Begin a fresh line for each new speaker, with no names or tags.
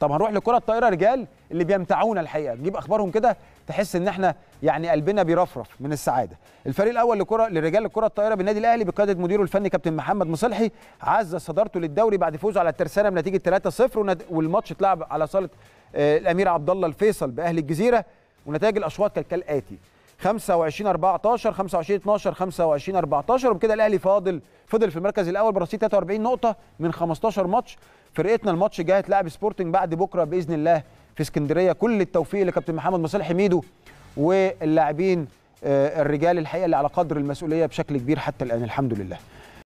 طب هنروح لكره الطايره رجال اللي بيمتعونا الحقيقه نجيب اخبارهم كده تحس ان احنا يعني قلبنا بيرفرف من السعاده الفريق الاول لكره لرجال الكره الطايره بالنادي الاهلي بقياده مديره الفني كابتن محمد مصلحي عزز صدارته للدوري بعد فوزه على الترسانه بنتيجه 3-0 والماتش اتلعب على صاله آه، الامير عبد الله الفيصل باهلي الجزيره ونتائج الاشواط كالاتي 25 14 25 12 25 14 وبكده الاهلي فاضل فضل في المركز الاول برصيد 43 نقطه من 15 ماتش فرقتنا الماتش الجاي هتلاعب سبورتنج بعد بكره باذن الله في اسكندريه كل التوفيق لكابتن محمد مصالح ميدو واللاعبين آه، الرجال الحقيقه اللي على قدر المسؤوليه بشكل كبير حتى الان الحمد لله